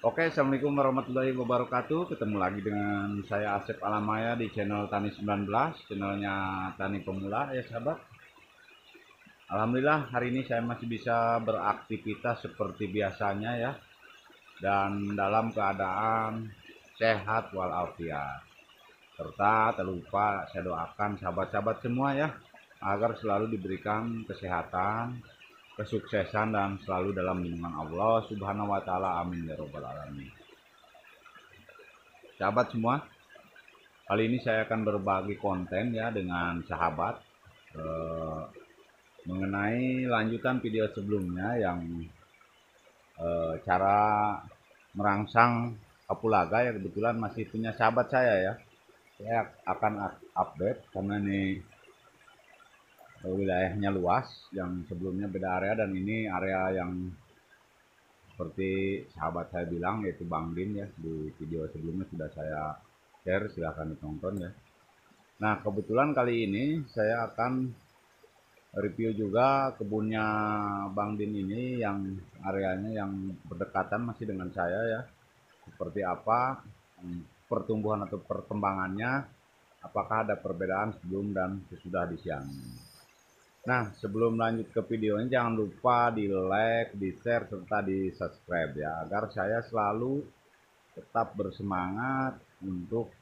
Oke, Assalamualaikum warahmatullahi wabarakatuh. Ketemu lagi dengan saya Asep Alamaya di channel Tani 19, channelnya Tani Pemula ya sahabat. Alhamdulillah hari ini saya masih bisa beraktivitas seperti biasanya ya. Dan dalam keadaan sehat walafiat. Serta terlupa saya doakan sahabat-sahabat semua ya agar selalu diberikan kesehatan kesuksesan dan selalu dalam lindungan Allah Subhanahu wa taala. Amin ya robbal alamin. Sahabat semua, kali ini saya akan berbagi konten ya dengan sahabat eh, mengenai lanjutan video sebelumnya yang eh, cara merangsang kapulaga ya kebetulan masih punya sahabat saya ya. Saya akan update karena ini Eh, wilayahnya luas yang sebelumnya beda area dan ini area yang seperti sahabat saya bilang yaitu Bang Din ya di video sebelumnya sudah saya share silahkan ditonton ya nah kebetulan kali ini saya akan review juga kebunnya Bang Din ini yang areanya yang berdekatan masih dengan saya ya seperti apa hmm, pertumbuhan atau perkembangannya apakah ada perbedaan sebelum dan sesudah di siang Nah, sebelum lanjut ke videonya, jangan lupa di like, di share, serta di subscribe ya, agar saya selalu tetap bersemangat untuk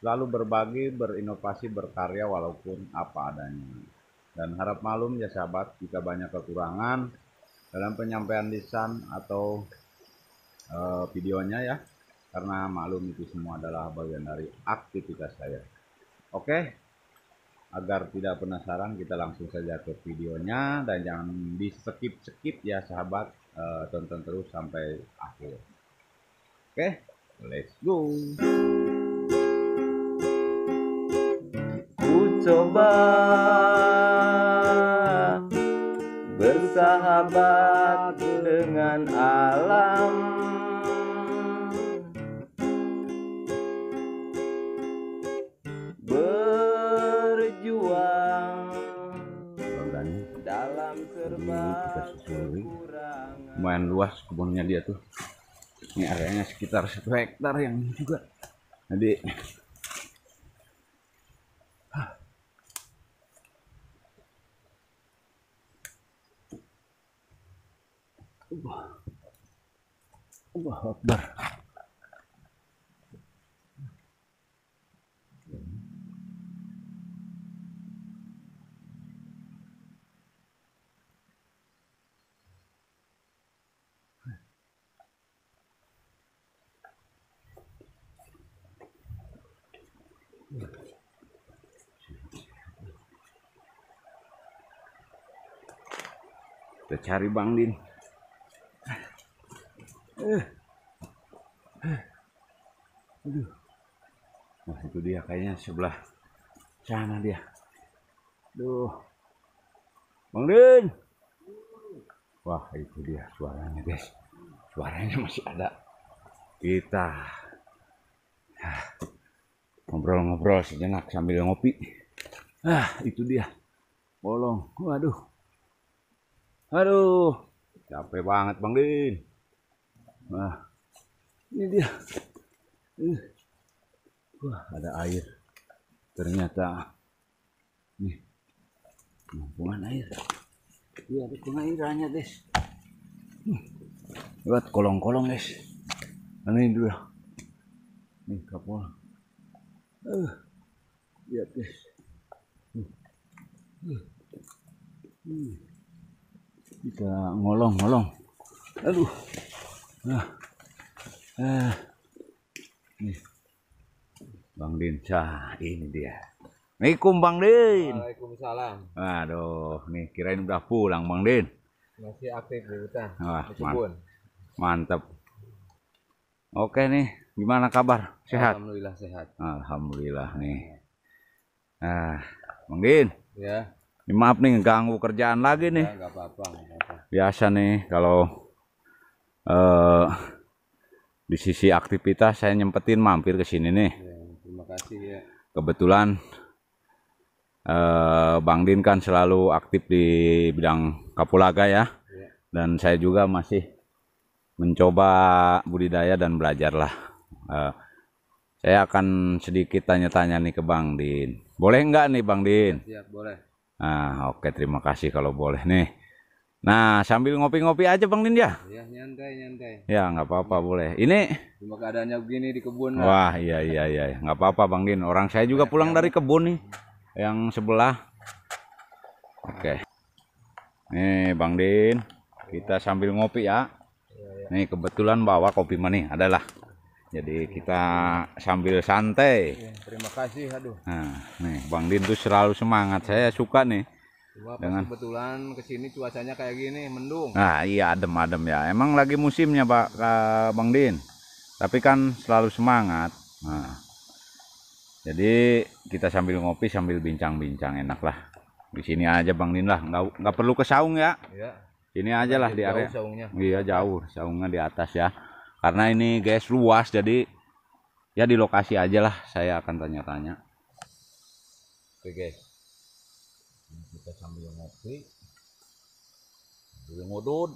selalu berbagi, berinovasi, berkarya walaupun apa adanya. Dan harap malum ya sahabat, jika banyak kekurangan dalam penyampaian lisan atau e, videonya ya, karena malum itu semua adalah bagian dari aktivitas saya. Oke, agar tidak penasaran kita langsung saja ke videonya dan jangan di skip skip ya sahabat e, tonton terus sampai akhir oke okay, let's go ku coba bersahabat dengan alam lumayan luas kebunnya dia tuh ini areanya sekitar satu hektar yang juga jadi Allah Akbar kita cari Bang Din eh. Aduh. nah itu dia kayaknya sebelah sana dia Duh. Bang Din Wah itu dia suaranya guys Suaranya masih ada Kita ah, Ngobrol-ngobrol sejenak sambil ngopi Ah itu dia Bolong Waduh Aduh, capek banget Bang Din. Nah, ini dia. Wah, ada air. Ternyata nih kumpulan nah, air. Iya, ada hanya, guys. Hmm. Lihat kolong-kolong, guys. Nah, ini dulu. Nih kapal. Uh, lihat, guys. Hmm. Hmm. Hmm. Kita ngolong-ngolong. Aduh. Nah. Eh. Nih. Bang Din, Cah, ini dia. Assalamualaikum Bang Din. Waalaikumsalam. Aduh, nih kirain udah pulang Bang Din. Masih aktif di hutan. Wah, man mantap. Oke nih, gimana kabar? Sehat? Alhamdulillah sehat. Alhamdulillah nih. Nah, Bang Din. Ya. Ini maaf nih ganggu kerjaan lagi nih. Ya, eh, gak apa -apa, apa. Biasa nih kalau uh, di sisi aktivitas saya nyempetin mampir ke sini nih. Ya, terima kasih ya. Kebetulan uh, Bang Din kan selalu aktif di bidang kapulaga ya. ya. Dan saya juga masih mencoba budidaya dan belajar lah. saya akan sedikit tanya-tanya nih ke Bang Din. Boleh nggak nih Bang Din? Siap, boleh. Nah, oke terima kasih kalau boleh nih. Nah, sambil ngopi-ngopi aja Bang Lin ya. Iya, nyantai, nyantai. Ya, nggak apa-apa iya. boleh. Ini cuma keadaannya begini di kebun. Wah, iya iya iya, nggak apa-apa Bang Lin. Orang saya juga iya, pulang iya. dari kebun nih yang sebelah. Oke. Nih, Bang Din, kita sambil ngopi ya. Nih, kebetulan bawa kopi mani adalah jadi kita sambil santai iya, terima kasih aduh nah, nih Bang Din tuh selalu semangat saya suka nih dengan kebetulan kesini cuacanya kayak gini mendung nah iya adem-adem ya emang lagi musimnya Pak Bang Din tapi kan selalu semangat nah jadi kita sambil ngopi sambil bincang-bincang enak lah di sini aja Bang Din lah nggak nggak perlu ke saung ya, Iya. ini aja lah di area saungnya. iya jauh saungnya di atas ya karena ini guys luas jadi ya di lokasi aja lah saya akan tanya-tanya oke guys ini kita sambil ngopi sambil ngudut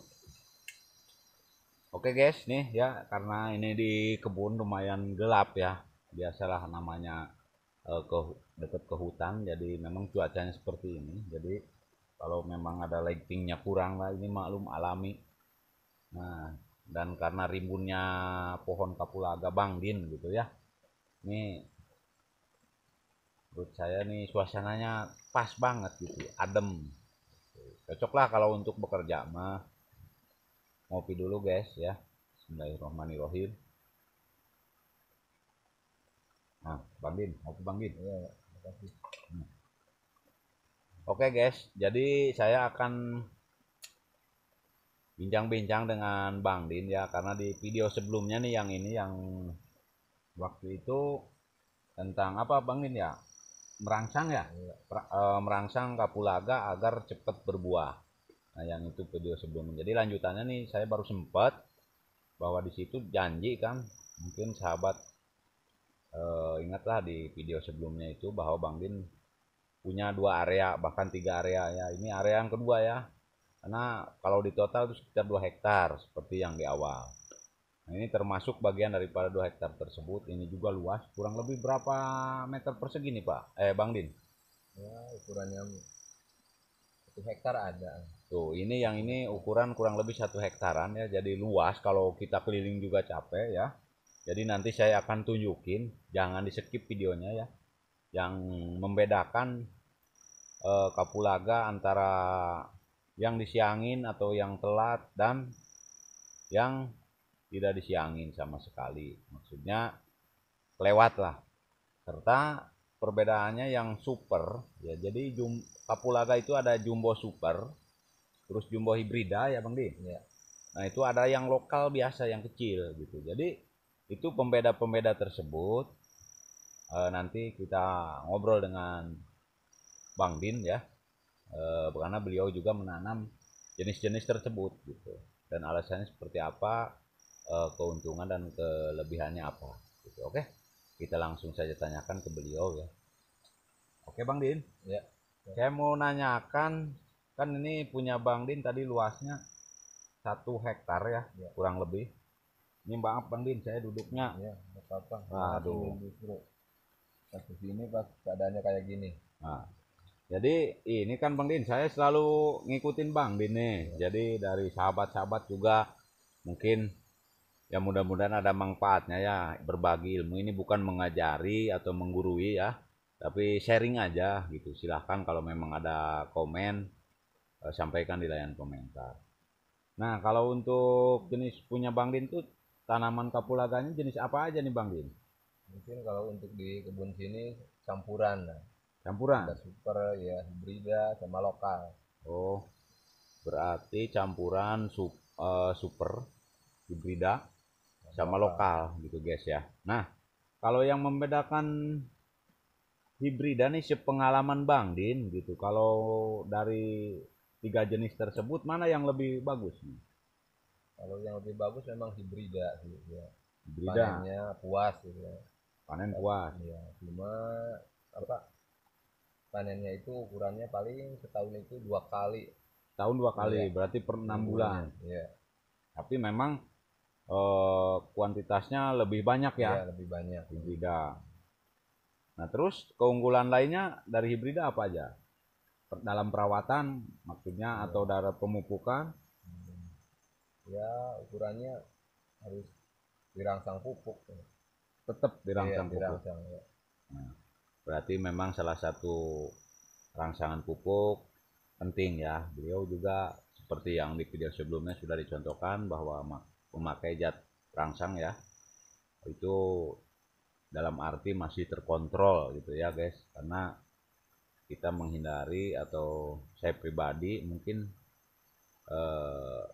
oke guys nih ya karena ini di kebun lumayan gelap ya biasalah namanya uh, ke deket ke hutan jadi memang cuacanya seperti ini jadi kalau memang ada lightingnya kurang lah ini maklum alami nah dan karena rimbunnya pohon kapulaga bangdin gitu ya ini menurut saya nih suasananya pas banget gitu adem cocok lah kalau untuk bekerja mah ngopi dulu guys ya Bismillahirrahmanirrahim nah Bang Din ngopi Bang Din ya, ya. Oke okay guys jadi saya akan bincang-bincang dengan Bang Din ya karena di video sebelumnya nih yang ini yang waktu itu tentang apa Bang Din ya merangsang ya iya. e, merangsang kapulaga agar cepat berbuah nah yang itu video sebelumnya jadi lanjutannya nih saya baru sempat bahwa di situ janji kan mungkin sahabat eh, ingatlah di video sebelumnya itu bahwa Bang Din punya dua area bahkan tiga area ya ini area yang kedua ya karena kalau di total itu sekitar 2 hektar seperti yang di awal. Nah, ini termasuk bagian daripada 2 hektar tersebut. Ini juga luas, kurang lebih berapa meter persegi nih, Pak? Eh, Bang Din. Ya, ukuran yang satu hektar ada. Tuh, ini yang ini ukuran kurang lebih satu hektaran ya, jadi luas. Kalau kita keliling juga capek ya. Jadi nanti saya akan tunjukin, jangan di skip videonya ya. Yang membedakan eh, kapulaga antara yang disiangin atau yang telat dan yang tidak disiangin sama sekali maksudnya lewat lah serta perbedaannya yang super ya jadi jum, kapulaga itu ada jumbo super terus jumbo hibrida ya bang Din. ya. nah itu ada yang lokal biasa yang kecil gitu jadi itu pembeda-pembeda tersebut e, nanti kita ngobrol dengan bang din ya Eh, karena beliau juga menanam jenis-jenis tersebut gitu dan alasannya seperti apa eh, keuntungan dan kelebihannya apa gitu oke kita langsung saja tanyakan ke beliau ya oke bang Din ya saya mau nanyakan kan ini punya bang Din tadi luasnya satu hektar ya, ya. kurang lebih ini maaf bang Din saya duduknya ya apa apa aduh satu sini pas keadaannya kayak gini nah jadi ini kan Bang Din, saya selalu ngikutin Bang Din nih. Jadi dari sahabat-sahabat juga mungkin ya mudah-mudahan ada manfaatnya ya berbagi ilmu ini bukan mengajari atau menggurui ya, tapi sharing aja gitu. Silahkan kalau memang ada komen eh, sampaikan di layan komentar. Nah kalau untuk jenis punya Bang Din tuh tanaman kapulaganya jenis apa aja nih Bang Din? Mungkin kalau untuk di kebun sini campuran. Campuran. Ada super ya, hibrida sama lokal. Oh. Berarti campuran sup, uh, super hibrida sama, sama lokal. lokal gitu guys ya. Nah, kalau yang membedakan hibrida nih sepengalaman Bang Din gitu. Kalau dari tiga jenis tersebut mana yang lebih bagus nih? Kalau yang lebih bagus memang hibrida sih ya. Hibrida. Panennya puas gitu ya. Panen puas. Ya, cuma apa panennya itu ukurannya paling setahun itu dua kali tahun dua kali ya. berarti per enam iya. bulan ya. tapi memang eh, kuantitasnya lebih banyak ya, ya lebih banyak hibrida nah terus keunggulan lainnya dari hibrida apa aja dalam perawatan maksudnya ya. atau dari pemupukan hmm. ya ukurannya harus dirangsang pupuk tetap dirangsang ya, pupuk dirangsang, ya. Nah berarti memang salah satu rangsangan pupuk penting ya beliau juga seperti yang di video sebelumnya sudah dicontohkan bahwa memakai zat rangsang ya itu dalam arti masih terkontrol gitu ya guys karena kita menghindari atau saya pribadi mungkin eh,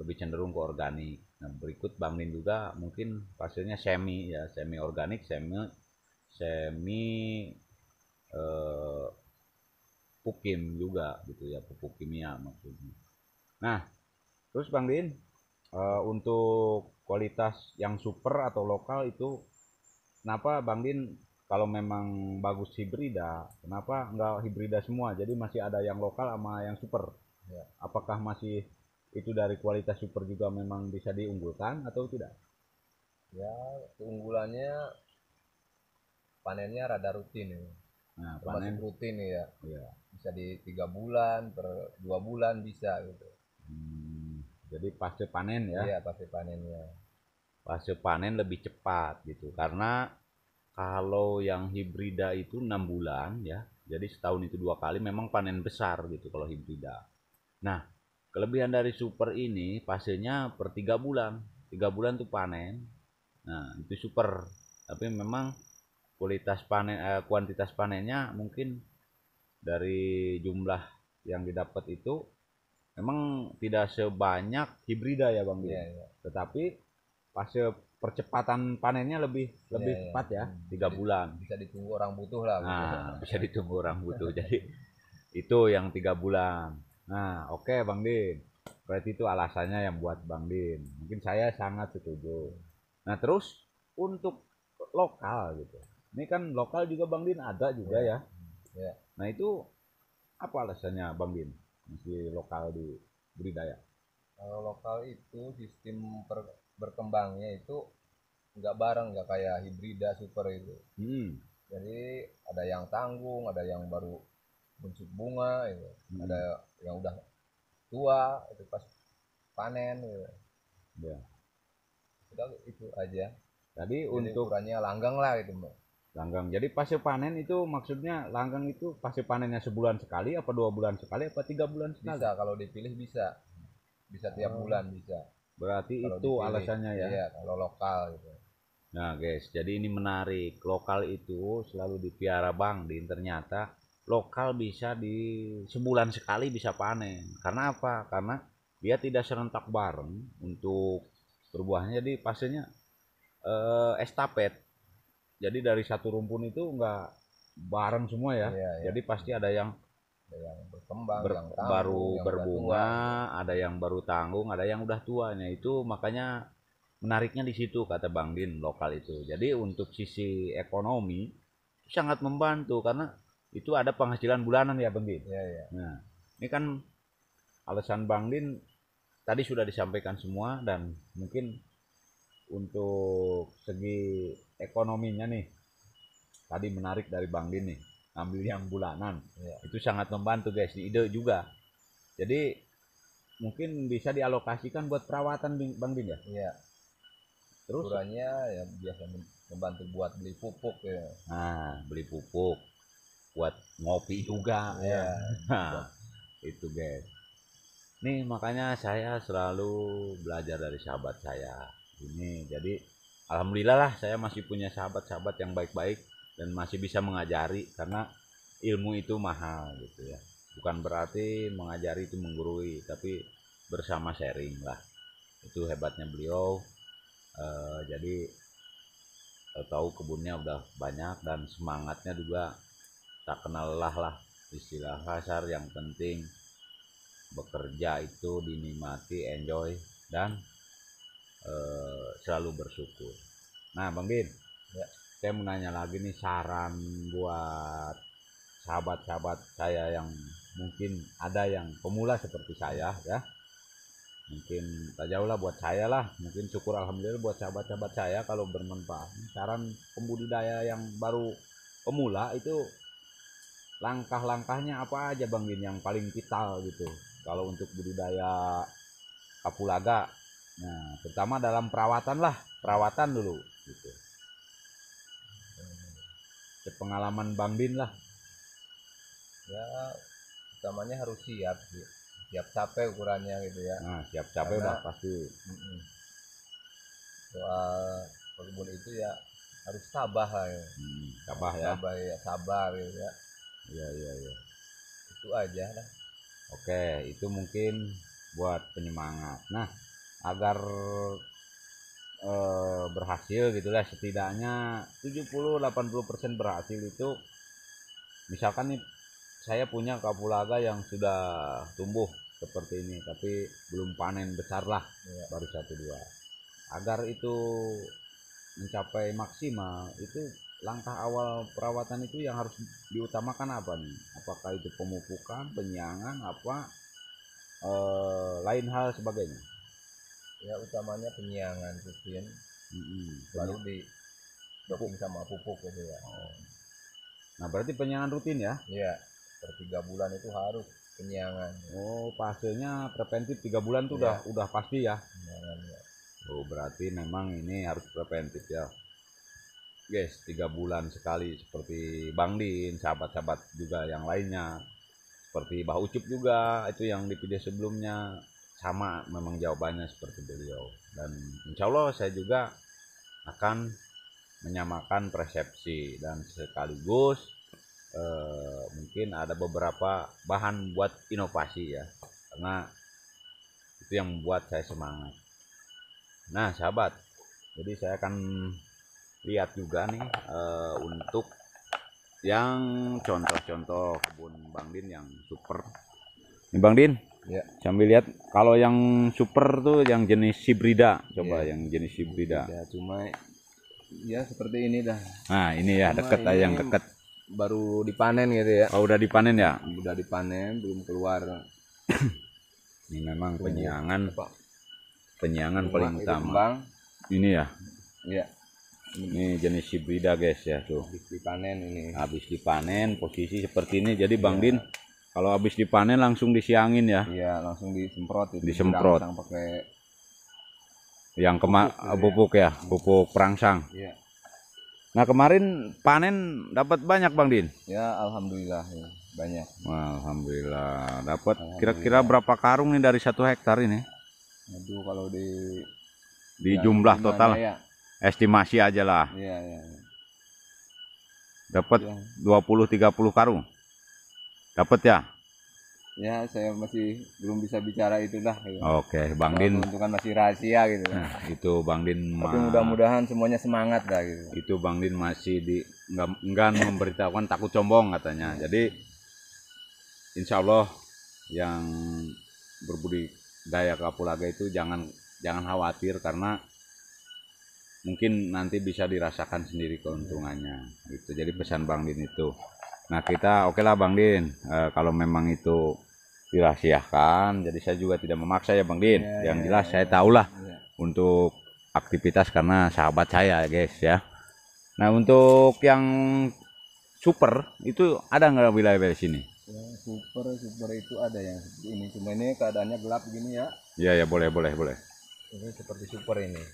lebih cenderung ke organik nah berikut Bang juga mungkin hasilnya semi ya semi organik semi semi eh, pukim juga gitu ya pupuk kimia maksudnya nah terus bang Din eh, untuk kualitas yang super atau lokal itu kenapa bang Din kalau memang bagus hibrida kenapa nggak hibrida semua jadi masih ada yang lokal sama yang super ya. apakah masih itu dari kualitas super juga memang bisa diunggulkan atau tidak? Ya, keunggulannya panennya rada rutin ya. Nah, panen Termasuk rutin ya. Iya. Bisa di tiga bulan, per dua bulan bisa gitu. Hmm, jadi fase panen ya? Iya fase panennya. Fase panen lebih cepat gitu karena kalau yang hibrida itu enam bulan ya. Jadi setahun itu dua kali memang panen besar gitu kalau hibrida. Nah kelebihan dari super ini fasenya per tiga bulan. Tiga bulan tuh panen. Nah itu super. Tapi memang kualitas panen eh, kuantitas panennya mungkin dari jumlah yang didapat itu memang tidak sebanyak hibrida ya bang yeah, yeah. tetapi fase percepatan panennya lebih yeah, lebih yeah. cepat ya hmm. tiga bulan bisa ditunggu orang butuh lah nah, bisa ditunggu orang butuh jadi itu yang tiga bulan nah oke okay, bang din berarti itu alasannya yang buat bang din mungkin saya sangat setuju nah terus untuk lokal gitu ini kan lokal juga Bang Din ada juga iya. ya. ya. ya. Nah itu apa alasannya Bang Din masih lokal di budidaya? Kalau lokal itu sistem per, berkembangnya itu nggak bareng nggak kayak hibrida super itu. Hmm. Jadi ada yang tanggung, ada yang baru muncul bunga, gitu. hmm. ada yang udah tua itu pas panen. Gitu. Ya. Udah itu aja. Jadi, untuk ukurannya langgang lah itu. mbak. Langgang. Jadi pasir panen itu maksudnya langgang itu pasir panennya sebulan sekali, apa dua bulan sekali, apa tiga bulan sekali? Bisa kalau dipilih bisa, bisa tiap oh. bulan bisa. Berarti kalau itu dipilih, alasannya ya? Iya, kalau lokal gitu. Nah guys, jadi ini menarik. Lokal itu selalu dipiara bang. Di ternyata lokal bisa di sebulan sekali bisa panen. Karena apa? Karena dia tidak serentak bareng untuk berbuahnya. Jadi pasirnya eh, estafet jadi dari satu rumpun itu enggak bareng semua ya. Iya, iya. Jadi pasti ada yang ada yang berkembang, ber, yang tanggung, baru yang berbunga, gitu. ada yang baru tanggung, ada yang udah tuanya. Itu makanya menariknya di situ kata Bang Din lokal itu. Jadi untuk sisi ekonomi sangat membantu karena itu ada penghasilan bulanan ya Bang Din. Iya, iya. Nah, ini kan alasan Bang Din tadi sudah disampaikan semua dan mungkin untuk segi ekonominya nih tadi menarik dari Bang Din nih ambil yang bulanan ya. itu sangat membantu guys di ide juga jadi mungkin bisa dialokasikan buat perawatan Bang Din ya iya terus Kurangnya ya biasa membantu buat beli pupuk ya nah beli pupuk buat ngopi juga ya, ya. itu guys nih makanya saya selalu belajar dari sahabat saya ini jadi alhamdulillah lah saya masih punya sahabat-sahabat yang baik-baik dan masih bisa mengajari karena ilmu itu mahal gitu ya bukan berarti mengajari itu menggurui tapi bersama sharing lah itu hebatnya beliau e, jadi eh, tahu kebunnya udah banyak dan semangatnya juga tak kenal lah lah istilah kasar yang penting bekerja itu dinikmati enjoy dan e, selalu bersyukur. Nah, Bang Bin, ya. saya mau nanya lagi nih saran buat sahabat-sahabat saya yang mungkin ada yang pemula seperti saya ya. Mungkin tak jauh lah buat saya lah, mungkin syukur alhamdulillah buat sahabat-sahabat saya kalau bermanfaat. Saran pembudidaya yang baru pemula itu langkah-langkahnya apa aja Bang Bin yang paling vital gitu. Kalau untuk budidaya kapulaga Nah, pertama dalam perawatan lah, perawatan dulu gitu. Pengalaman Bang Bin lah. Ya, utamanya harus siap Siap capek ukurannya gitu ya. Nah, siap capek Karena, udah pasti. Mm -mm. Soal perbun itu ya harus sabah lah ya. Hmm, sabah ya. Sabah ya, sabar gitu ya. Iya, iya, iya. Itu aja lah. Oke, itu mungkin buat penyemangat. Nah, agar e, berhasil gitulah setidaknya 70-80% berhasil itu misalkan nih saya punya kapulaga yang sudah tumbuh seperti ini tapi belum panen besar lah iya. baru satu dua agar itu mencapai maksimal itu langkah awal perawatan itu yang harus diutamakan apa nih apakah itu pemupukan penyiangan apa eh, lain hal sebagainya ya utamanya penyiangan rutin mm -hmm. baru di doping sama pupuk gitu ya oh. nah berarti penyiangan rutin ya iya per tiga bulan itu harus penyiangan ya. oh pastinya preventif tiga bulan tuh ya. udah udah pasti ya penyiangan ya oh berarti memang ini harus preventif ya guys tiga bulan sekali seperti Bang Din sahabat-sahabat juga yang lainnya seperti Bah Ucup juga itu yang di video sebelumnya sama memang jawabannya seperti beliau dan insya Allah saya juga akan menyamakan persepsi dan sekaligus eh, mungkin ada beberapa bahan buat inovasi ya karena itu yang membuat saya semangat nah sahabat jadi saya akan lihat juga nih eh, untuk yang contoh-contoh kebun Bang Din yang super ini Bang Din Ya. Sambil lihat kalau yang super tuh yang jenis hibrida, coba ya. yang jenis hibrida. Ya, cuma ya seperti ini dah. Nah, ini ya cuma deket aja yang deket. Baru dipanen gitu ya. Oh, udah dipanen ya? Udah dipanen, belum keluar. ini memang penyiangan. Pak. Penyiangan paling utama. Ini ya. Iya. Ini jenis hibrida guys ya tuh. Habis dipanen ini. Habis dipanen posisi seperti ini. Jadi Bang ya. Din kalau habis dipanen langsung disiangin ya? Iya, langsung disemprot. Itu. Disemprot. Yang pakai yang kema gitu ya. pupuk, ya, pupuk perangsang. Iya. Nah kemarin panen dapat banyak bang Din? Ya, alhamdulillah ya, banyak. alhamdulillah dapat. Kira-kira berapa karung nih dari satu hektar ini? Aduh, kalau di di jumlah total ya. estimasi aja lah. Iya, iya. Ya. Dapat ya. 20-30 karung. Dapat ya? Ya, saya masih belum bisa bicara itulah. Ya. Oke, Bang Din. Keuntungan masih rahasia gitu. Nah, itu Bang Din. Tapi mudah-mudahan semuanya semangat dah gitu. Itu Bang Din masih di nggak enggan memberitahukan takut sombong katanya. Jadi Insya Allah yang berbudi daya Kapulaga itu jangan jangan khawatir karena mungkin nanti bisa dirasakan sendiri keuntungannya gitu. Jadi pesan Bang Din itu. Nah kita oke okay lah Bang Din, e, kalau memang itu dirahasiakan, jadi saya juga tidak memaksa ya Bang Din. Ya, yang ya, jelas ya, saya iya. tahulah ya. untuk aktivitas karena sahabat saya guys ya. Nah untuk yang super itu ada nggak wilayah dari sini? Ya, super super itu ada ya ini cuma ini keadaannya gelap gini ya. Iya ya boleh boleh boleh. Ini seperti super ini.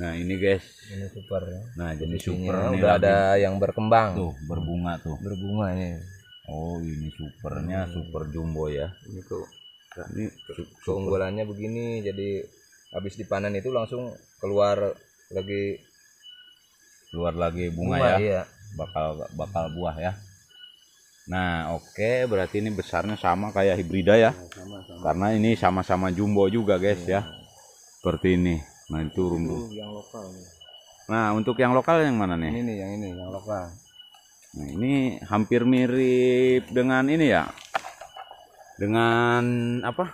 Nah ini guys. Ini super ya. Nah jenis super ini udah lagi. ada yang berkembang. Tuh berbunga tuh. Berbunga ini. Oh ini supernya hmm. super jumbo ya. Ini tuh. Ini keunggulannya begini jadi habis dipanen itu langsung keluar lagi keluar lagi bunga, bunga ya. Iya. Bakal bakal buah ya. Nah, oke, okay, berarti ini besarnya sama kayak hibrida ya. Sama, sama. Karena ini sama-sama jumbo juga, guys ya. ya. Seperti ini. Nah itu rumbu. Yang lokal. Nah untuk yang lokal yang mana nih? Ini yang ini yang lokal. Nah ini hampir mirip dengan ini ya. Dengan apa?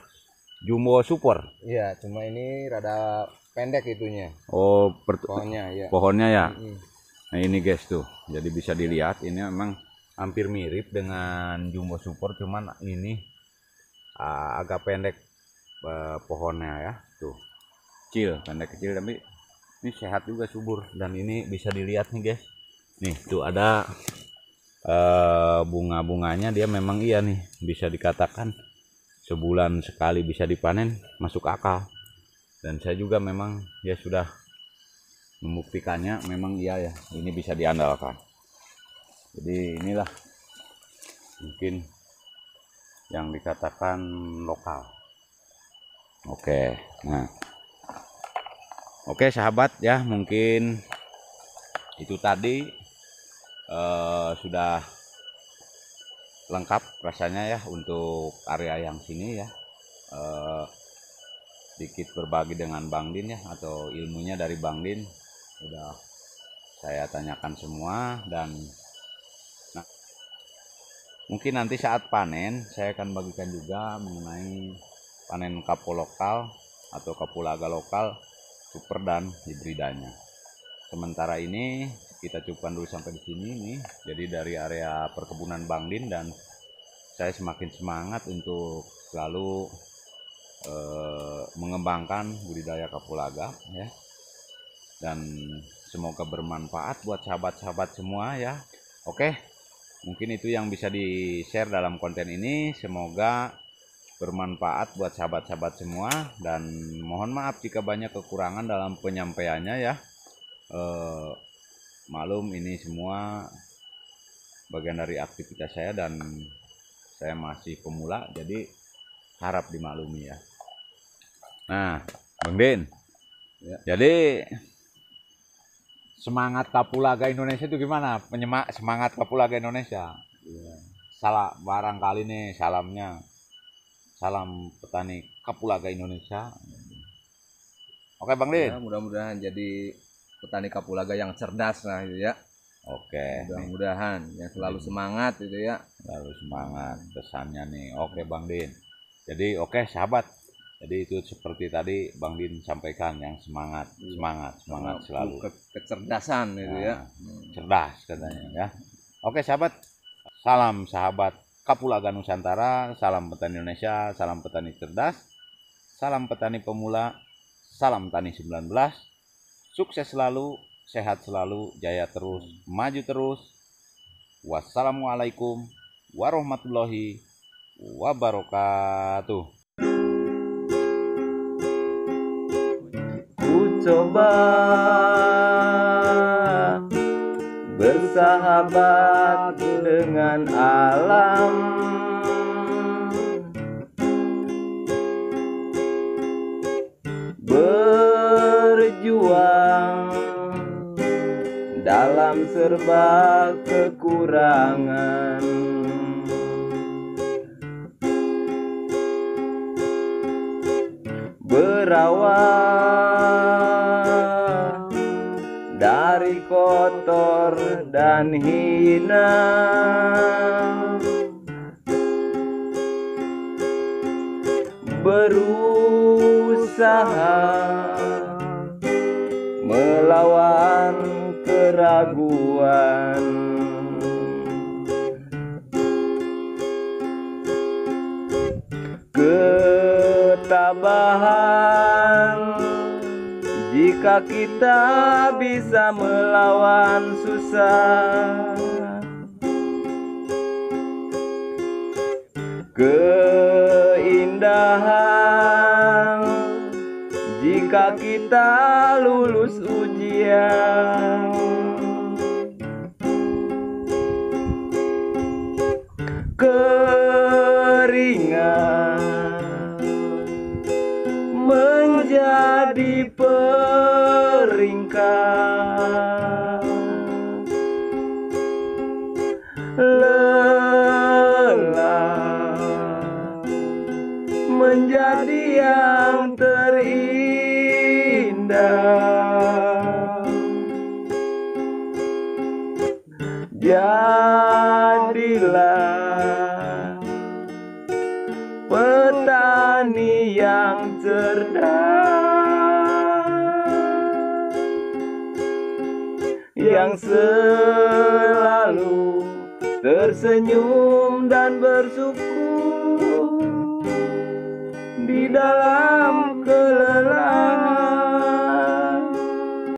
Jumbo super. Iya, cuma ini rada pendek itunya. Oh, iya. pohonnya ya. Pohonnya ya. Mm Nah ini guys tuh. Jadi bisa dilihat ini memang hampir mirip dengan jumbo super cuman ini uh, agak pendek uh, pohonnya ya tuh kecil tanda kecil tapi ini sehat juga subur dan ini bisa dilihat nih guys nih tuh ada uh, bunga-bunganya dia memang iya nih bisa dikatakan sebulan sekali bisa dipanen masuk akal dan saya juga memang ya sudah membuktikannya memang iya ya ini bisa diandalkan jadi inilah mungkin yang dikatakan lokal oke nah Oke sahabat ya mungkin itu tadi eh, sudah lengkap rasanya ya untuk area yang sini ya eh, sedikit berbagi dengan Bang Din ya atau ilmunya dari Bang Din sudah saya tanyakan semua dan nah, mungkin nanti saat panen saya akan bagikan juga mengenai panen kapul lokal atau kapulaga lokal super dan hibridanya sementara ini kita cukupkan dulu sampai di sini nih jadi dari area perkebunan Bang Din dan saya semakin semangat untuk selalu eh, mengembangkan budidaya kapulaga ya dan semoga bermanfaat buat sahabat-sahabat semua ya oke mungkin itu yang bisa di share dalam konten ini semoga bermanfaat buat sahabat-sahabat semua dan mohon maaf jika banyak kekurangan dalam penyampaiannya ya e, eh, malum ini semua bagian dari aktivitas saya dan saya masih pemula jadi harap dimaklumi ya nah Bang Din ya. jadi semangat kapulaga Indonesia itu gimana penyemak semangat kapulaga Indonesia ya. salah barangkali nih salamnya Salam petani kapulaga Indonesia. Oke Bang Din. Ya, mudah-mudahan jadi petani kapulaga yang cerdas lah gitu ya. Oke. Mudah-mudahan yang selalu semangat gitu ya. Selalu semangat pesannya nih. Oke Bang Din. Jadi oke sahabat. Jadi itu seperti tadi Bang Din sampaikan yang semangat, iya. semangat, semangat selalu. Ke kecerdasan gitu nah, ya. Cerdas katanya ya. Oke sahabat. Salam sahabat Kapulaga Nusantara, salam petani Indonesia, salam petani cerdas, salam petani pemula, salam tani 19, sukses selalu, sehat selalu, jaya terus, maju terus. Wassalamualaikum warahmatullahi wabarakatuh. Ku coba bersahabat dengan alam Berjuang dalam serba kekurangan Berawal dari kotor dan hina berusaha melawan keraguan kita bisa melawan susah? Keindahan jika kita lulus ujian. Keringat menjadi pe meringkak lelah menjadi yang terindah jadilah petani yang cerdas yang selalu tersenyum dan bersyukur di dalam kelelahan.